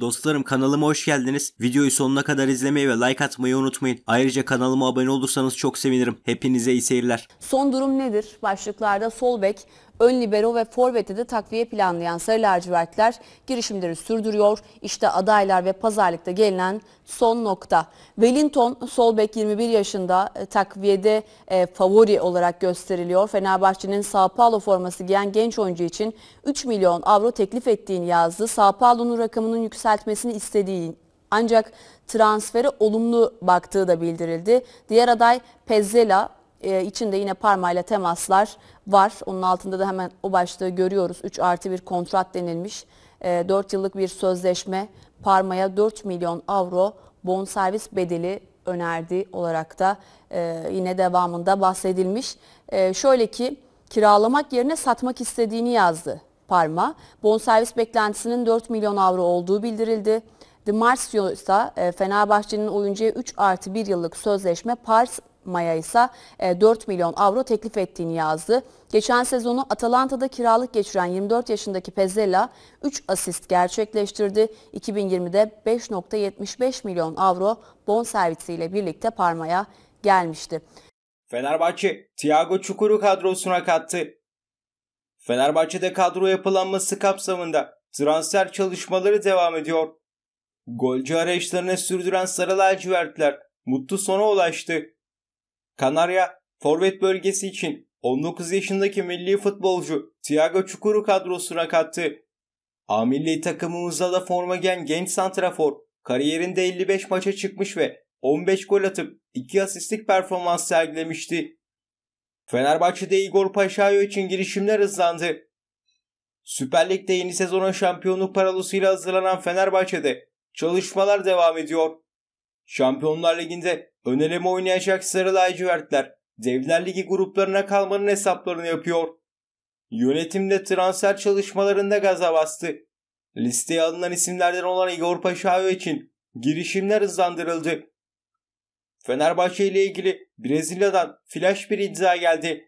Dostlarım kanalıma hoş geldiniz. Videoyu sonuna kadar izlemeyi ve like atmayı unutmayın. Ayrıca kanalıma abone olursanız çok sevinirim. Hepinize iyi seyirler. Son durum nedir? Başlıklarda solbek ön libero ve forvete de takviye planlayan sarı lacivertler girişimleri sürdürüyor. İşte adaylar ve pazarlıkta gelinen son nokta. Wellington sol 21 yaşında e, takviyede e, favori olarak gösteriliyor. Fenerbahçe'nin Sao Paulo forması giyen genç oyuncu için 3 milyon avro teklif ettiğini yazdı. Sao Paulo'nun rakamının yükseltmesini istediği ancak transferi olumlu baktığı da bildirildi. Diğer aday Pezzela e, içinde yine parmayla temaslar var. Onun altında da hemen o başlığı görüyoruz. 3 artı bir kontrat denilmiş. E, ee, 4 yıllık bir sözleşme parmaya 4 milyon avro bon servis bedeli önerdi olarak da e, yine devamında bahsedilmiş. E, şöyle ki kiralamak yerine satmak istediğini yazdı Parma. Bon servis beklentisinin 4 milyon avro olduğu bildirildi. Dimarsio ise Fenerbahçe'nin oyuncuya 3 artı 1 yıllık sözleşme Paris Maya ise 4 e, milyon avro teklif ettiğini yazdı. Geçen sezonu Atalanta'da kiralık geçiren 24 yaşındaki Pezzella 3 asist gerçekleştirdi. 2020'de 5.75 milyon avro bonservisiyle birlikte parmaya gelmişti. Fenerbahçe, Thiago Çukuru kadrosuna kattı. Fenerbahçe'de kadro yapılanması kapsamında transfer çalışmaları devam ediyor. Golcü arayışlarını sürdüren Sarı Lacivertler mutlu sona ulaştı. Kanarya forvet bölgesi için 19 yaşındaki milli futbolcu Thiago Çukuru kadrosuna kattı. A milli takımımıza da forma giyen genç santrafor kariyerinde 55 maça çıkmış ve 15 gol atıp 2 asistlik performans sergilemişti. Fenerbahçe'de Igor Paşayo için girişimler hızlandı. Süper Lig'de yeni sezona şampiyonluk paralosuyla hazırlanan Fenerbahçe'de çalışmalar devam ediyor. Şampiyonlar Ligi'nde Öneleme oynayacak sarı lacivertler Devler Ligi gruplarına kalmanın hesaplarını yapıyor. Yönetim de transfer çalışmalarında gaza bastı. Listeye alınan isimlerden olan Igor Paşayev için girişimler hızlandırıldı. Fenerbahçe ile ilgili Brezilya'dan flash bir iddia geldi.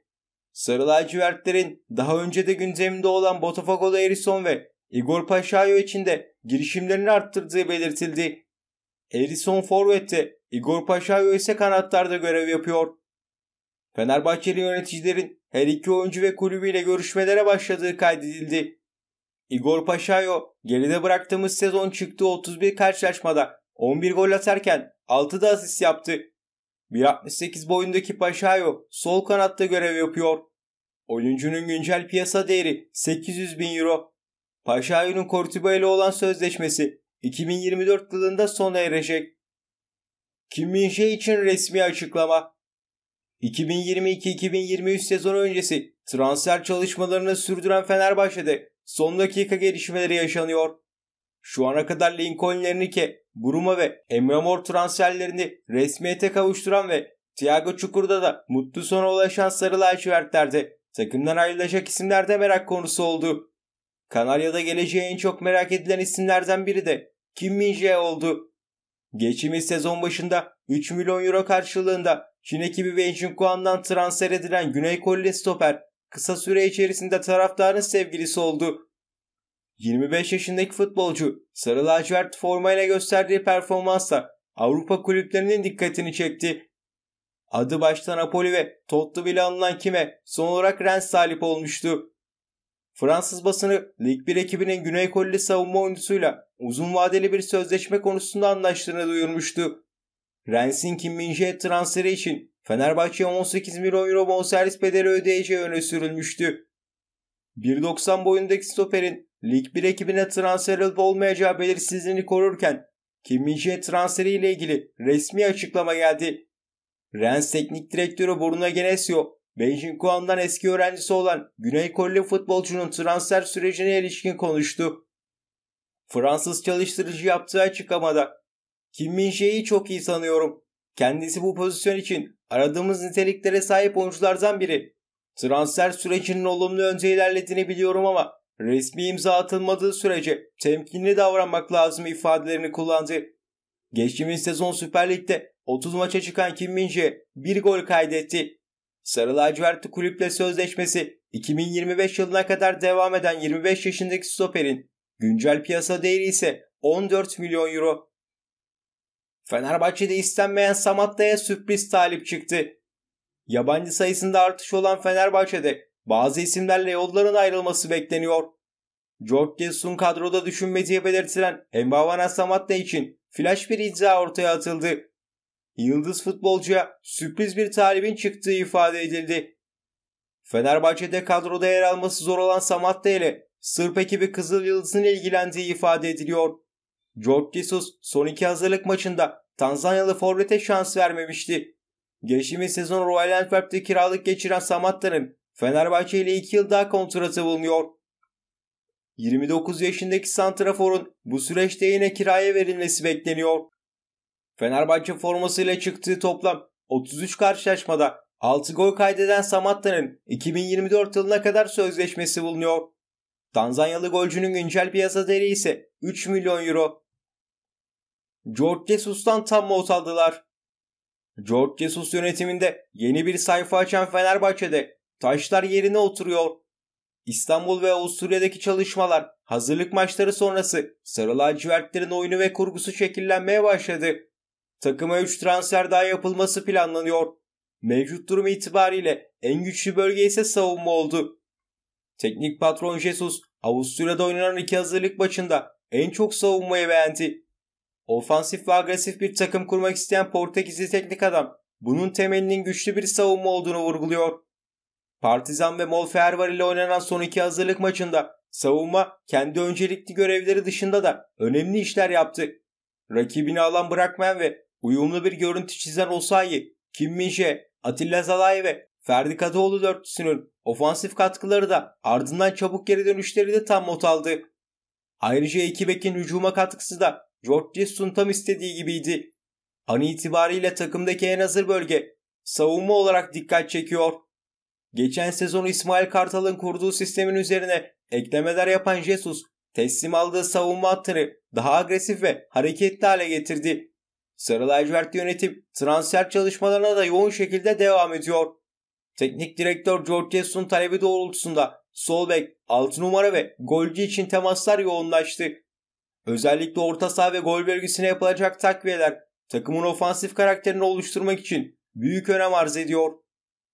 Sarı lacivertlerin daha önce de gündeminde olan Botafogo'da Erison ve Igor Paşayo için de girişimlerini arttırdığı belirtildi. Edison Forvet'te, Igor Paşayo ise kanatlarda görev yapıyor. Fenerbahçeli yöneticilerin her iki oyuncu ve kulübüyle görüşmelere başladığı kaydedildi. Igor Paşayo geride bıraktığımız sezon çıktığı 31 karşılaşmada 11 gol atarken 6 da asist yaptı. 1.68 boyundaki Paşayo sol kanatta görev yapıyor. Oyuncunun güncel piyasa değeri 800 bin euro. Paşayo'nun Cortiba ile olan sözleşmesi 2024 yılında sona erecek. Kim min şey için resmi açıklama. 2022-2023 sezon öncesi transfer çalışmalarını sürdüren Fenerbahçe'de son dakika gelişmeleri yaşanıyor. Şu ana kadar Lincolnlerini Lernike, Bruma ve Emre Mor transferlerini resmiyete kavuşturan ve Thiago Çukur'da da mutlu sona ulaşan Sarı Lacivertler'de takımdan ayrılacak isimler de merak konusu oldu. Kanarya'da geleceği en çok merak edilen isimlerden biri de kim Minje oldu. Geçimiz sezon başında 3 milyon euro karşılığında Çin ekibi Wenjinguan'dan transfer edilen Güney Koreli stoper kısa süre içerisinde taraftarın sevgilisi oldu. 25 yaşındaki futbolcu sarı lacivert formayla gösterdiği performansla Avrupa kulüplerinin dikkatini çekti. Adı başta Napoli ve Tottenham ile anılan kime son olarak Rennes talip olmuştu. Fransız basını Lig 1 ekibinin Güney Kolili savunma oyuncusuyla uzun vadeli bir sözleşme konusunda anlaştığını duyurmuştu. Rensin Kimminje transferi için Fenerbahçe'ye 18 milyon euro bonservis bedeli ödeyeceği öne sürülmüştü. 1.90 boyundaki stoperin Lig 1 ekibine transfer olup olmayacağı belirsizliğini korurken Kimminje transferiyle ilgili resmi açıklama geldi. Rens Teknik Direktörü Bruno Genesio Beijing Kuan'dan eski öğrencisi olan Güney Koreli futbolcunun transfer sürecine ilişkin konuştu. Fransız çalıştırıcı yaptığı açıklamada Kim Min-jae'yi çok iyi sanıyorum. Kendisi bu pozisyon için aradığımız niteliklere sahip oyunculardan biri. Transfer sürecinin olumlu önce ilerlediğini biliyorum ama resmi imza atılmadığı sürece temkinli davranmak lazım ifadelerini kullandı. Geçtiğimiz sezon Süper Lig'de 30 maça çıkan Kim Min-jae bir gol kaydetti. Sarı lacivertli kulüple sözleşmesi 2025 yılına kadar devam eden 25 yaşındaki stoperin güncel piyasa değeri ise 14 milyon euro. Fenerbahçe'de istenmeyen Samatta'ya sürpriz talip çıktı. Yabancı sayısında artış olan Fenerbahçe'de bazı isimlerle yolların ayrılması bekleniyor. George Jesus'un kadroda düşünmediği belirtilen Mbavana Samatta için flash bir iddia ortaya atıldı yıldız futbolcuya sürpriz bir talibin çıktığı ifade edildi. Fenerbahçe'de kadroda yer alması zor olan Samatta ile Sırp ekibi Kızıl Yıldız'ın ilgilendiği ifade ediliyor. George son iki hazırlık maçında Tanzanyalı Forvet'e şans vermemişti. Geçtiğimiz sezon Royal Antwerp'te kiralık geçiren Samatta'nın Fenerbahçe ile 2 yıl daha kontratı bulunuyor. 29 yaşındaki Santrafor'un bu süreçte yine kiraya verilmesi bekleniyor. Fenerbahçe formasıyla çıktığı toplam 33 karşılaşmada 6 gol kaydeden Samatta'nın 2024 yılına kadar sözleşmesi bulunuyor. Tanzanyalı golcünün güncel piyasa değeri ise 3 milyon euro. George Jesus'tan tam not aldılar. George Jesus yönetiminde yeni bir sayfa açan Fenerbahçe'de taşlar yerine oturuyor. İstanbul ve Avusturya'daki çalışmalar hazırlık maçları sonrası sarı lacivertlerin oyunu ve kurgusu şekillenmeye başladı. Takıma 3 transfer daha yapılması planlanıyor. Mevcut durum itibariyle en güçlü bölge ise savunma oldu. Teknik patron Jesus, Avusturya'da oynanan iki hazırlık maçında en çok savunmayı beğendi. Ofansif ve agresif bir takım kurmak isteyen Portekizli teknik adam bunun temelinin güçlü bir savunma olduğunu vurguluyor. Partizan ve Molfervar ile oynanan son iki hazırlık maçında savunma kendi öncelikli görevleri dışında da önemli işler yaptı. Rakibini alan bırakmayan ve Uyumlu bir görüntü çizen Osayi, Kim Minşe, Atilla Zalay ve Ferdi Kadıoğlu dörtlüsünün ofansif katkıları da ardından çabuk geri dönüşleri de tam not aldı. Ayrıca iki bekin hücuma katkısı da George Jesus'un tam istediği gibiydi. An itibariyle takımdaki en hazır bölge savunma olarak dikkat çekiyor. Geçen sezon İsmail Kartal'ın kurduğu sistemin üzerine eklemeler yapan Jesus teslim aldığı savunma hattını daha agresif ve hareketli hale getirdi. Sarı lacivertli yönetim transfer çalışmalarına da yoğun şekilde devam ediyor. Teknik direktör George Jesus'un talebi doğrultusunda sol bek, 6 numara ve golcü için temaslar yoğunlaştı. Özellikle orta saha ve gol bölgesine yapılacak takviyeler takımın ofansif karakterini oluşturmak için büyük önem arz ediyor.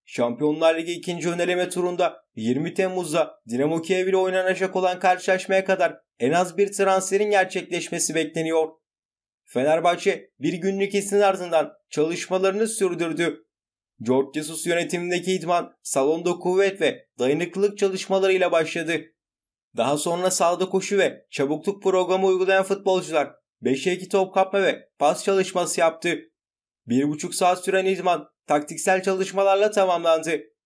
Şampiyonlar Ligi ikinci öneleme turunda 20 Temmuz'da Dinamo Kiev ile oynanacak olan karşılaşmaya kadar en az bir transferin gerçekleşmesi bekleniyor. Fenerbahçe bir günlük izin ardından çalışmalarını sürdürdü. George Jesus yönetimindeki idman salonda kuvvet ve dayanıklılık çalışmalarıyla başladı. Daha sonra sahada koşu ve çabukluk programı uygulayan futbolcular 5'e 2 top kapma ve pas çalışması yaptı. 1,5 saat süren idman taktiksel çalışmalarla tamamlandı.